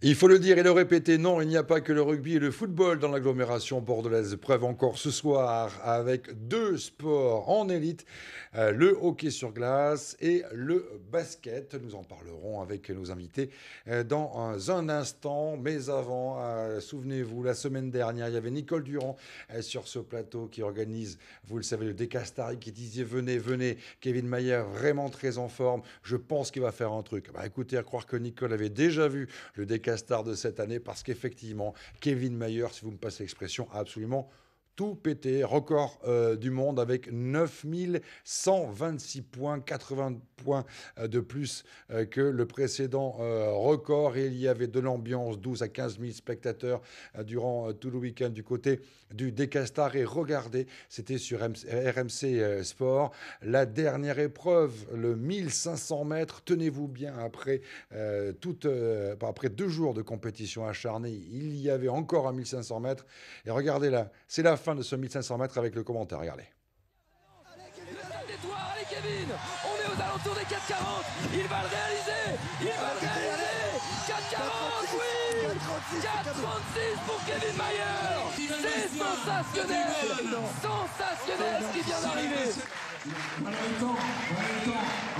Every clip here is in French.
Il faut le dire et le répéter, non, il n'y a pas que le rugby et le football dans l'agglomération bordelaise. Preuve encore ce soir avec deux sports en élite, euh, le hockey sur glace et le basket. Nous en parlerons avec nos invités euh, dans un instant. Mais avant, euh, souvenez-vous, la semaine dernière, il y avait Nicole Durand sur ce plateau qui organise, vous le savez, le décastari qui disait venez, venez. Kevin Mayer, vraiment très en forme. Je pense qu'il va faire un truc. Bah, écoutez, à croire que Nicole avait déjà vu le décastari star de cette année parce qu'effectivement, Kevin Mayer, si vous me passez l'expression, a absolument tout pété, record euh, du monde avec 9126 points, 80 points euh, de plus euh, que le précédent record. Et il y avait de l'ambiance, 12 à 15 000 spectateurs durant tout le week-end du côté du Décastar. Et regardez, c'était sur RMC Sport, la dernière épreuve, le 1500 mètres. Tenez-vous bien, après, toute, après deux jours de compétition acharnée, il y avait encore un 1500 mètres. Et regardez là, c'est la fin fin de ce 1500 mètres avec le commentaire. Regardez. Allez Kevin On est aux alentours des 4,40 Il va le réaliser Il va le réaliser 4,40 Oui 4,36 pour Kevin Mayer C'est sensationnel Sensationnel ce qui vient d'arriver en même temps, en temps,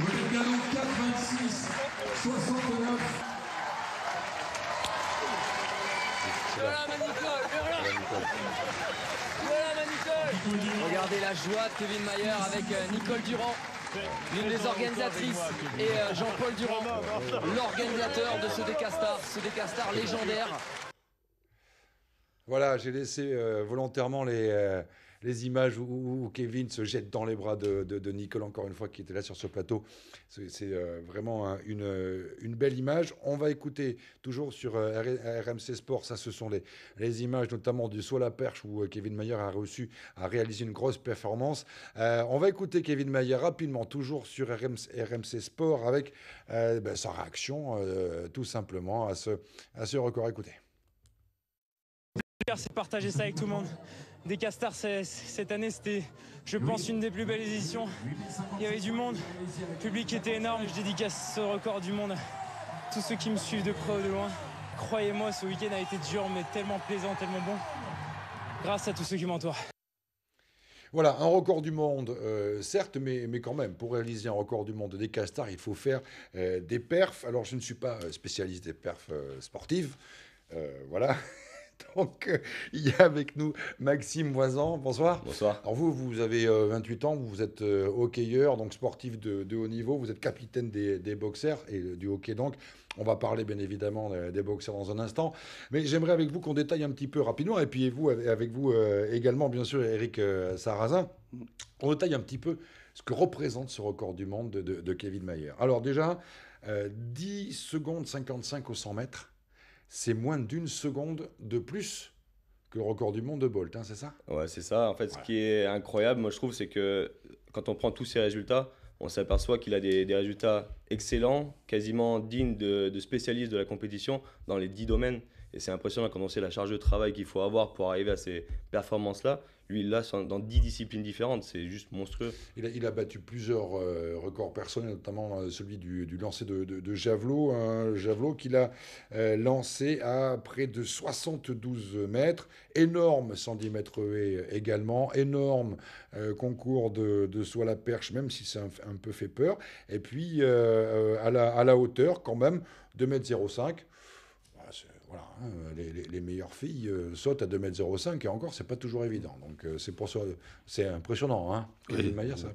4,26, 69. Voilà, voilà. Regardez la joie de Kevin Mayer avec euh, Nicole Durand, l'une des organisatrices, et euh, Jean-Paul Durand, l'organisateur de ce décastar, ce décastar légendaire. Voilà, j'ai laissé euh, volontairement les les images où, Kevin se jette dans les bras de, de, Nicolas, encore une fois, qui était là sur ce plateau. C'est euh, vraiment une, belle image. On va écouter toujours sur euh, RMC Sport, ça ce sont les, images notamment du saut la perche où euh, Kevin Mayer a reçu, a réalisé une grosse performance. on va écouter Kevin Mayer rapidement, toujours sur RMC, Sport, avec ben, sa réaction tout simplement à ce, à ce record. Écoutez. C'est partager ça avec tout le monde des Castars cette année. C'était, je pense, une des plus belles éditions. Il y avait du monde. Le public était énorme. Je dédicace ce record du monde à tous ceux qui me suivent de près ou de loin. Croyez-moi, ce week-end a été dur, mais tellement plaisant, tellement bon. Grâce à tous ceux qui m'entourent. Voilà, un record du monde, euh, certes, mais, mais quand même, pour réaliser un record du monde des castars, il faut faire euh, des perfs. Alors, je ne suis pas euh, spécialiste des perfs sportives, voilà. Donc, euh, il y a avec nous Maxime Voisin. Bonsoir. Bonsoir. Alors, vous, vous avez 28 euh, ans, vous êtes euh, hockeyeur, donc sportif de, haut niveau, vous êtes capitaine des, des boxers et du hockey. Donc, on va parler bien évidemment des boxeurs dans un instant. Mais j'aimerais avec vous qu'on détaille un petit peu rapidement, et puis vous, avec vous également, bien sûr, Eric Sarrazin, on détaille un petit peu ce que représente ce record du monde de, Kevin Mayer. Alors, déjà, 10 secondes 55 au 100 mètres c'est moins d'une seconde de plus que le record du monde de Bolt, hein, c'est ça Ouais, c'est ça. En fait, ce qui est incroyable, moi je trouve, c'est que quand on prend tous ces résultats, on s'aperçoit qu'il a des, résultats excellents, quasiment dignes de, de, spécialistes de la compétition dans les dix domaines. Et c'est impressionnant quand on sait la charge de travail qu'il faut avoir pour arriver à ces performances-là. Lui, là, dans 10 disciplines différentes, c'est juste monstrueux. Il a, battu plusieurs euh, records personnels, notamment euh, celui du, du lancer de, javelot, hein. javelot qu'il a euh, lancé à près de 72 mètres. Énorme 110 mètres e également, énorme concours de, de à la perche, même si ça un, un, peu fait peur. Et puis, à la, à la hauteur, quand même, 2,05 mètres voilà, hein, les, meilleures filles euh, sautent à 2m05 et encore, c'est pas toujours évident. Mm. Donc euh, c'est pour ça, c'est impressionnant. Hein, oui. manière, ça mm.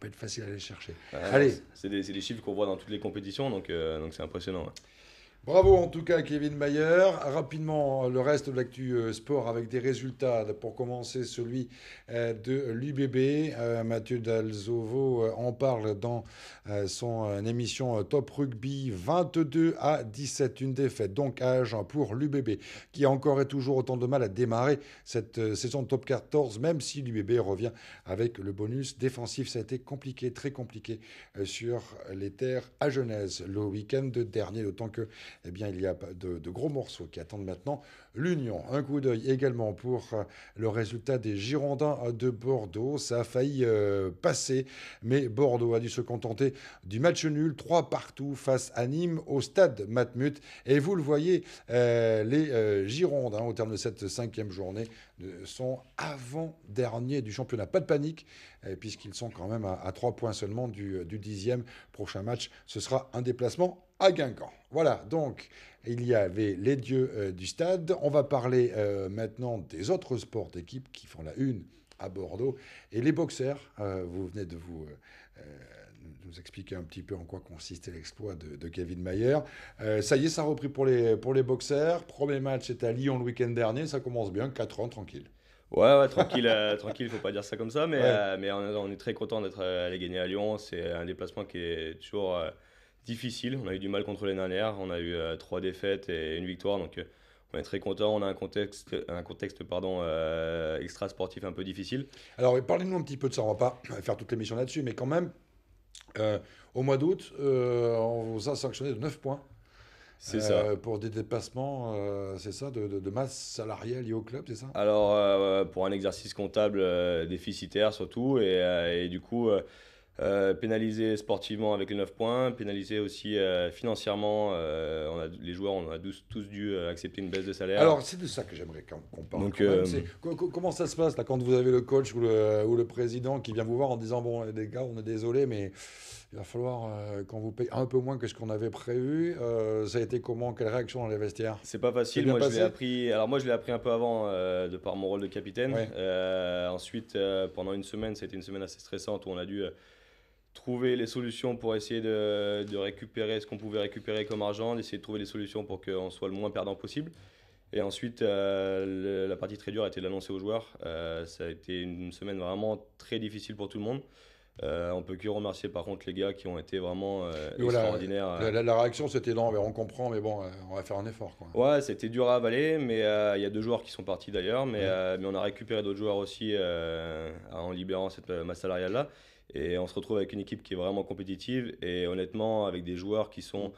peut être facile à aller chercher. Euh, Allez. C'est des, chiffres qu'on voit dans toutes les compétitions, donc donc c'est impressionnant. Bravo en tout cas Kevin Mayer. Rapidement, le reste de l'actu euh, sport avec des résultats. Pour commencer, celui euh, de l'UBB. Euh, Mathieu Dalzovo en parle dans son émission Top Rugby 22 à 17. Une défaite donc à Agen pour l'UBB qui a encore et toujours autant de mal à démarrer cette saison Top 14 même si l'UBB revient avec le bonus défensif. Ça a été compliqué, très compliqué sur les terres à Genèse le week-end dernier, d'autant que eh bien, il y a de, de gros morceaux qui attendent maintenant l'Union. Un coup d'œil également pour euh, le résultat des Girondins de Bordeaux. Ça a failli euh, passer, mais Bordeaux a dû se contenter du match nul, 3 partout face à Nîmes au stade Matmut. Et vous le voyez, euh, les Girondins, au terme de cette cinquième journée, sont avant-derniers du championnat. Pas de panique, puisqu'ils sont quand même à, trois points seulement du dixième. Prochain match, ce sera un déplacement à Guingamp. Voilà, donc il y avait les dieux euh, du stade. On va parler euh, maintenant des autres sports d'équipe qui font la une à Bordeaux. Et les boxeurs, euh, vous venez de vous nous expliquer un petit peu en quoi consiste l'exploit de, Kevin Mayer. ça y est, ça a repris pour les, pour les boxeurs. Premier match c'était à Lyon le week-end dernier. Ça commence bien, 4 ans, tranquille. Ouais, ouais tranquille, il tranquille, faut pas dire ça comme ça, mais, mais on, on, est très content d'être allé gagner à Lyon. C'est un déplacement qui est toujours difficile. On a eu du mal contre les dernières. On a eu euh, trois défaites et une victoire. Donc, euh, on est très content. On a un contexte, un contexte pardon, euh, extra sportif un peu difficile. Alors, parlez-nous un petit peu de ça. On va pas faire toute l'émission là-dessus, mais quand même, au mois d'août, on vous a sanctionné de 9 points. C'est Pour des dépassements, c'est ça, de, masse salariale liée au club, c'est ça Alors, pour un exercice comptable déficitaire surtout, et du coup, euh, pénalisé sportivement avec les 9 points, pénalisé aussi euh, financièrement. Euh, on a, les joueurs, on a tous, tous dû accepter une baisse de salaire. Alors, c'est de ça que j'aimerais qu'on parle. comment ça se passe là, quand vous avez le coach ou le, ou le président qui vient vous voir en disant Bon, les gars, on est désolé, mais il va falloir qu'on vous paye un peu moins que ce qu'on avait prévu. ça a été comment Quelle réaction dans les vestiaires C'est pas facile. Moi, je appris. Alors moi, je l'ai appris un peu avant, de par mon rôle de capitaine. ensuite, pendant une semaine, c'était une semaine assez stressante où on a dû trouver les solutions pour essayer de, récupérer ce qu'on pouvait récupérer comme argent, d'essayer de trouver des solutions pour qu'on soit le moins perdant possible. Et ensuite, euh, la partie très dure a été d'annoncer aux joueurs. Euh, ça a été une semaine vraiment très difficile pour tout le monde. Euh, on peut que remercier par contre les gars qui ont été vraiment euh, extraordinaires. La, réaction c'était non, mais on comprend, mais bon, on va faire un effort. Quoi. Ouais, c'était dur à avaler, mais il y a deux joueurs qui sont partis d'ailleurs, mais, mais on a récupéré d'autres joueurs aussi en libérant cette masse salariale là. Et on se retrouve avec une équipe qui est vraiment compétitive et honnêtement avec des joueurs qui sont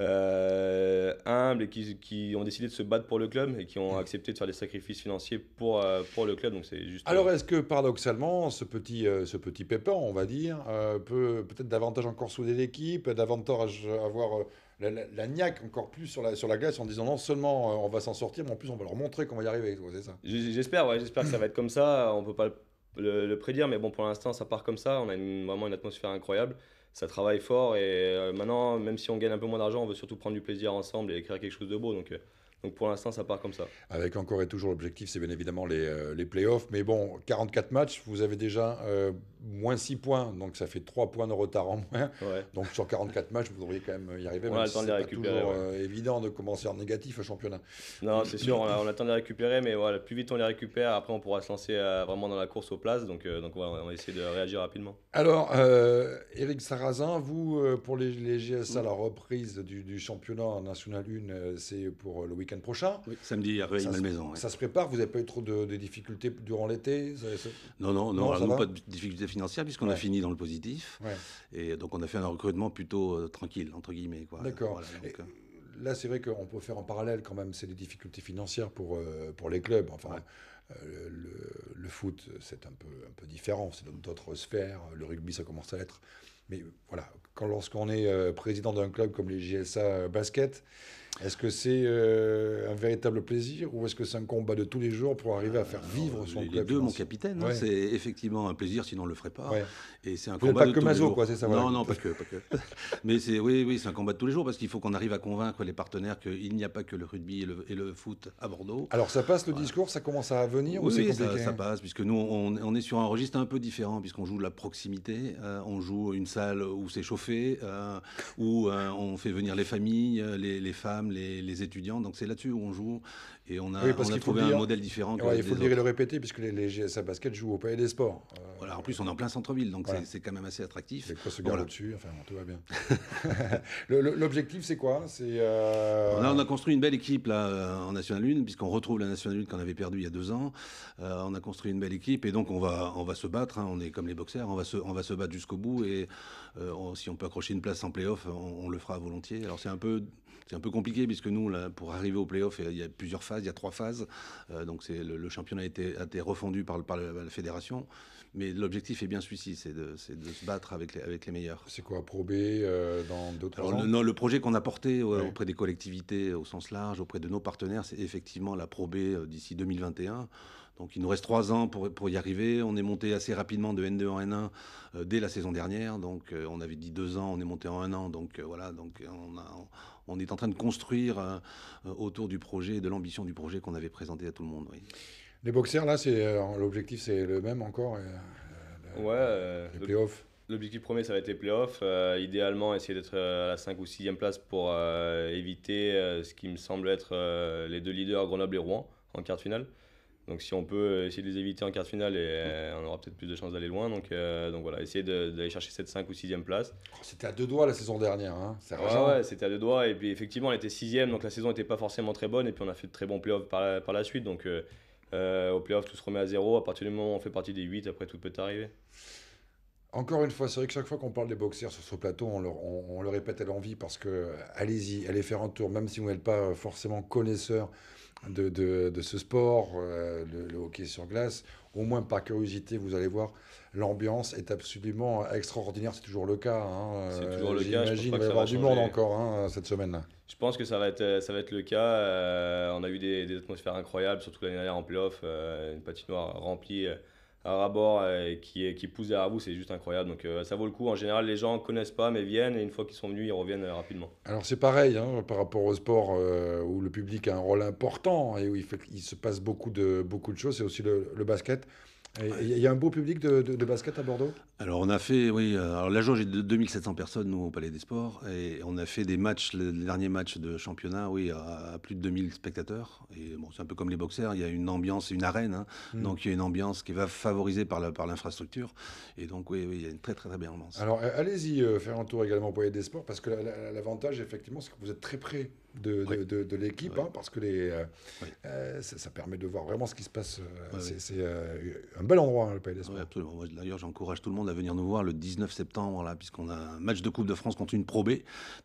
euh, humbles et qui, ont décidé de se battre pour le club et qui ont mm. accepté de faire des sacrifices financiers pour, euh, pour le club. Donc c'est juste. Alors euh, est-ce que paradoxalement ce petit ce petit pépin, on va dire, peut peut-être davantage encore souder l'équipe, davantage avoir la, niaque encore plus sur la, sur la glace en disant non seulement on va s'en sortir, mais en plus on va leur montrer qu'on va y arriver. C'est ça. J'espère, ouais, j'espère que ça va être comme ça. On peut pas le, prédire, mais bon, pour l'instant, ça part comme ça. On a vraiment une atmosphère incroyable. Ça travaille fort et euh, maintenant, même si on gagne un peu moins d'argent, on veut surtout prendre du plaisir ensemble et écrire quelque chose de beau. Donc, euh, donc pour l'instant, ça part comme ça. Avec encore et toujours l'objectif, c'est bien évidemment les, euh, les playoffs. Mais bon, 44 matchs, vous avez déjà moins 6 points, donc ça fait 3 points de retard en moins. Donc sur 44 matchs, vous devriez quand même y arriver. On même si c'est toujours euh, évident de commencer en négatif au championnat. Non, c'est sûr, on, attend de les récupérer, mais voilà, plus vite on les récupère, après on pourra se lancer euh, vraiment dans la course aux places. Donc, euh, donc voilà, on va essayer de réagir rapidement. Alors, Eric Sarrazin, vous, pour les, les GSA, la reprise du, championnat National 1, c'est pour le week-end prochain. samedi à y malmaison Ça, se, ça se prépare Vous n'avez pas eu trop de, difficultés durant l'été Non, non, non, pas de difficultés financière, puisqu'on a fini dans le positif. Et donc, on a fait un recrutement plutôt euh, tranquille, entre guillemets. D'accord. Euh. là, c'est vrai qu'on peut faire en parallèle quand même, c'est des difficultés financières pour, euh, pour les clubs. Enfin, le, foot, c'est un peu, un peu différent, c'est dans d'autres sphères. Le rugby, ça commence à être Mais voilà, quand, lorsqu'on est président d'un club comme les GSA Basket, est-ce que c'est euh, un véritable plaisir ou est-ce que c'est un combat de tous les jours pour arriver à faire vivre euh, son club Les deux, mon capitaine, hein, c'est effectivement un plaisir, sinon on ne le ferait pas. Et c'est un combat de que tous les c'est ça Non, non, pas que. Mais c'est oui, oui, c'est un combat de tous les jours parce qu'il faut qu'on arrive à convaincre les partenaires qu'il n'y a pas que le rugby et le, foot à Bordeaux. Alors ça passe le discours, ça commence à venir oui, ou c'est ça, passe puisque nous on, est sur un registre un peu différent puisqu'on joue de la proximité, euh, on joue une salle où c'est chauffé, où on fait venir les familles, les femmes les, étudiants. Donc c'est là-dessus où on joue et on a, on a trouvé un modèle différent. il faut le dire et le répéter puisque les, GS GSA Basket jouent au Palais des Sports. Euh, voilà, en plus on est en plein centre-ville, donc c'est quand même assez attractif. quoi se garde au-dessus, enfin tout va bien. L'objectif c'est quoi C'est euh, on, a construit une belle équipe là euh, en National 1, puisqu'on retrouve la National 1 qu'on avait perdue il y a deux ans. on a construit une belle équipe et donc on va, on va se battre, hein. on est comme les boxeurs, on va se, on va se battre jusqu'au bout et si on peut accrocher une place en playoff, on, on le fera volontiers. Alors c'est un peu c'est un peu compliqué puisque nous, là, pour arriver au playoff, il y a plusieurs phases, il y a trois phases. Euh, donc c'est, le, championnat a été, été refondu par, la fédération. Mais l'objectif est bien celui-ci, c'est de, se battre avec les, avec les meilleurs. C'est quoi, Pro B euh, dans d'autres Alors, le, non, le projet qu'on a porté auprès des collectivités au sens large, auprès de nos partenaires, c'est effectivement la B euh, d'ici 2021. Donc il nous reste trois ans pour, y arriver. On est monté assez rapidement de N2 en N1 dès la saison dernière. Donc on avait dit deux ans, on est monté en un an. Donc voilà, donc on a, on est en train de construire euh, autour du projet et de l'ambition du projet qu'on avait présenté à tout le monde. Les boxeurs, là, euh, l'objectif, c'est le même encore. Euh, ouais, les L'objectif premier, ça va être les playoffs. idéalement, essayer d'être à la 5 ou 6e place pour éviter ce qui me semble être les deux leaders, Grenoble et Rouen, en quart de finale. Donc si on peut essayer de les éviter en quart de finale, et, euh, on aura peut-être plus de chances d'aller loin. Donc, euh, donc voilà, essayer d'aller chercher cette 5 ou 6e place. Oh, c'était à deux doigts la saison dernière. Hein. C'est ouais, ouais c'était à deux doigts. Et puis effectivement, on était 6e, donc la saison n'était pas forcément très bonne. Et puis on a fait de très bons playoffs par, par, la suite. Donc euh, au playoff, tout se remet à zéro. À partir du moment où on fait partie des 8, après tout peut arriver. Encore une fois, c'est vrai que chaque fois qu'on parle des boxeurs sur ce plateau, on, on le répète à l'envie parce que allez-y, allez faire un tour, même si vous n'êtes pas forcément connaisseur de, de, ce sport, euh, le, hockey sur glace, au moins par curiosité, vous allez voir, l'ambiance est absolument extraordinaire. C'est toujours le cas. Hein. C'est euh, toujours le cas. J'imagine qu'il va y avoir du monde encore hein, cette semaine Je pense que ça va être, ça va être le cas. Euh, on a eu des, atmosphères incroyables, surtout l'année dernière en playoff. Euh, une patinoire remplie à bord euh, qui, qui pousse derrière vous, c'est juste incroyable. Donc euh, ça vaut le coup. En général, les gens ne connaissent pas, mais viennent, et une fois qu'ils sont venus, ils reviennent euh, rapidement. Alors c'est pareil, hein, par rapport au sport, où le public a un rôle important et où il, fait, se passe beaucoup de, beaucoup de choses, c'est aussi le basket. Il y a un beau public de, basket à Bordeaux Alors on a fait, oui, euh, alors la jauge est de 2700 personnes nous, au Palais des Sports et on a fait des matchs, le derniers match de championnat, oui, à, plus de 2000 spectateurs. Et bon, c'est un peu comme les boxeurs, il y a une ambiance, une arène, hein, hmm. donc il y a une ambiance qui va favoriser par, l'infrastructure. Et donc oui, il y a une très très très belle ambiance. Alors allez-y, euh, faire un tour également au Palais des Sports parce que l'avantage effectivement c'est que vous êtes très près de, de, de l'équipe, hein, parce que les, euh, euh, ça, permet de voir vraiment ce qui se passe. Euh, c'est un bel endroit, le Pays des D'ailleurs, j'encourage tout le monde à venir nous voir le 19 septembre, là, puisqu'on a un match de Coupe de France contre une Pro B.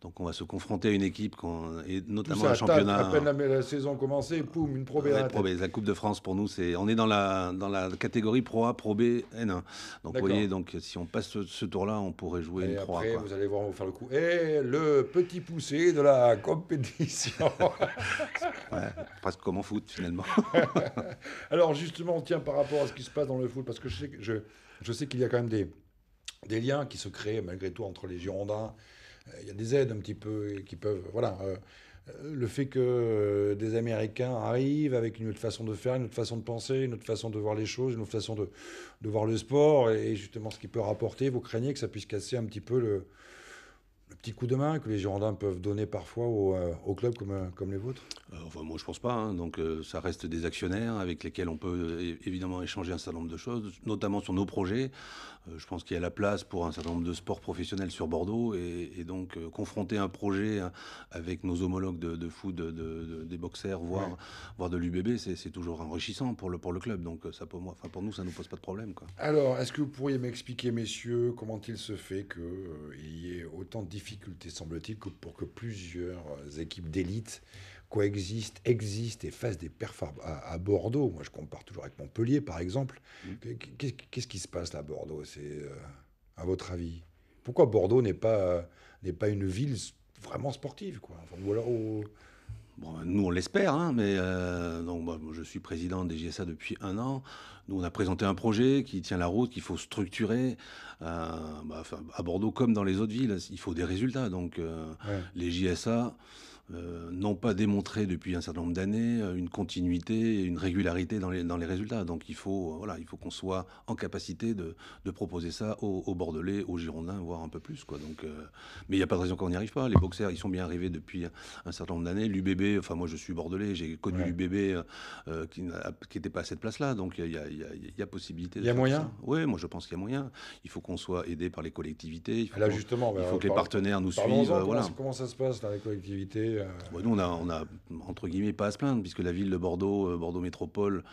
Donc, on va se confronter à une équipe, et notamment ça, un championnat. À peine la, saison commencée, poum, une Pro B. La Coupe de France, pour nous, c'est on est dans la, dans la catégorie Pro A, Pro B, N1. Donc, vous voyez, donc, si on passe ce, tour-là, on pourrait jouer une Pro A. Après, vous allez voir, on va faire le coup. Et le petit poussé de la compétition. Parce ouais, presque comme en foot, finalement. Alors, justement, tiens, par rapport à ce qui se passe dans le foot, parce que je sais, je, je sais qu'il y a quand même des, des liens qui se créent, malgré tout, entre les Girondins. Euh, il y a des aides un petit peu qui peuvent. Voilà. Euh, euh, le fait que des Américains arrivent avec une autre façon de faire, une autre façon de penser, une autre façon de voir les choses, une autre façon de voir le sport et justement ce qui peut rapporter, vous craignez que ça puisse casser un petit peu le, petit coup de main que les Girondins peuvent donner parfois au euh, club comme, euh, comme les vôtres euh, Enfin, moi, je pense pas. Hein. Donc, ça reste des actionnaires avec lesquels on peut évidemment échanger un certain nombre de choses, notamment sur nos projets. je pense qu'il y a la place pour un certain nombre de sports professionnels sur Bordeaux et, donc confronter un projet hein, avec nos homologues de, foot, de, des boxeurs, voire, voire de l'UBB, c'est toujours enrichissant pour le, pour le club. Donc, ça pour moi, enfin pour nous, ça nous pose pas de problème. Quoi. Alors, est-ce que vous pourriez m'expliquer, messieurs, comment il se fait qu'il il y ait autant de difficultés difficulté, semble-t-il, pour que plusieurs euh, équipes d'élite coexistent, existent et fassent des performances à, Bordeaux. Moi, je compare toujours avec Montpellier, par exemple. Mmh. Qu'est-ce qui se passe là, à Bordeaux C'est euh, à votre avis Pourquoi Bordeaux n'est pas, euh, n'est pas une ville vraiment sportive, quoi Ou alors, nous, on l'espère, hein, mais euh, donc, je suis président des JSA depuis un an. Nous, on a présenté un projet qui tient la route, qu'il faut structurer. Euh, bah, à Bordeaux, comme dans les autres villes, il faut des résultats. Donc, euh, les JSA, euh, n'ont pas démontré depuis un certain nombre d'années euh, une continuité, une régularité dans les, dans les résultats. Donc il faut, euh, voilà, il faut qu'on soit en capacité de, de proposer ça aux, Bordelais, aux Girondins, voire un peu plus. Quoi. Donc, mais il n'y a pas de raison qu'on n'y arrive pas. Les boxers, ils sont bien arrivés depuis un, certain nombre d'années. L'UBB, enfin moi je suis Bordelais, j'ai connu l'UBB qui n'était pas à cette place-là. Donc il y, y a, possibilité. Il y a moyen Oui, moi je pense qu'il y a moyen. Il faut qu'on soit aidé par les collectivités. Il faut bah, faut que les partenaires nous suivent. Voilà. Comment ça se passe dans les collectivités euh, bah, nous, on a, entre guillemets, pas à se plaindre, puisque la ville de Bordeaux, euh, Bordeaux Métropole,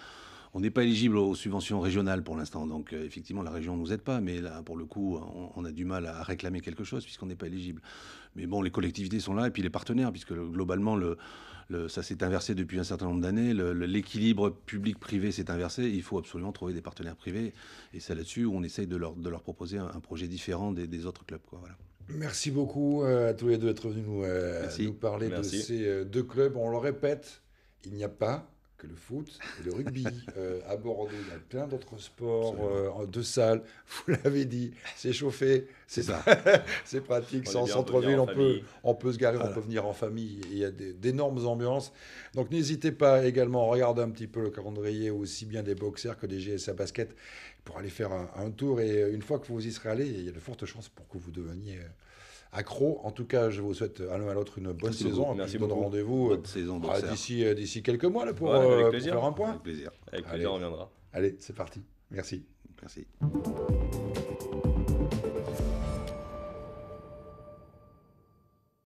on n'est pas éligible aux subventions régionales pour l'instant. Donc, euh, effectivement, la région ne nous aide pas. Mais là, pour le coup, on, a du mal à réclamer quelque chose puisqu'on n'est pas éligible. Mais bon, les collectivités sont là et puis les partenaires, puisque globalement, le, ça s'est inversé depuis un certain nombre d'années. L'équilibre public-privé s'est inversé. Il faut absolument trouver des partenaires privés. Et c'est là-dessus où on essaye de leur, de leur proposer un, projet différent des, des autres clubs. Quoi, voilà. Merci beaucoup euh, à tous les deux d'être venus nous, euh, parler de ces euh, deux clubs. On le répète, il n'y a pas que le foot et le rugby euh, à Bordeaux. Il y a plein d'autres sports euh, en de salle. Vous l'avez dit, c'est chauffé, c'est ça. c'est pratique. Sans centre-ville, on peut, on peut se garer, on peut venir en famille. Il y a d'énormes ambiances. Donc n'hésitez pas également à regarder un petit peu le calendrier aussi bien des boxers que des GSA basket pour aller faire un, un tour. Et euh, une fois que vous y serez allé, il y a de fortes chances pour que vous deveniez euh, accro. En tout cas, je vous souhaite à l'un à l'autre une bonne saison. Beaucoup. Merci bon rendez-vous euh, ah, d'ici euh, d'ici quelques mois là, euh, pour, faire un point. Avec plaisir. Avec plaisir, Allez. on reviendra. Allez, c'est parti. Merci. Merci.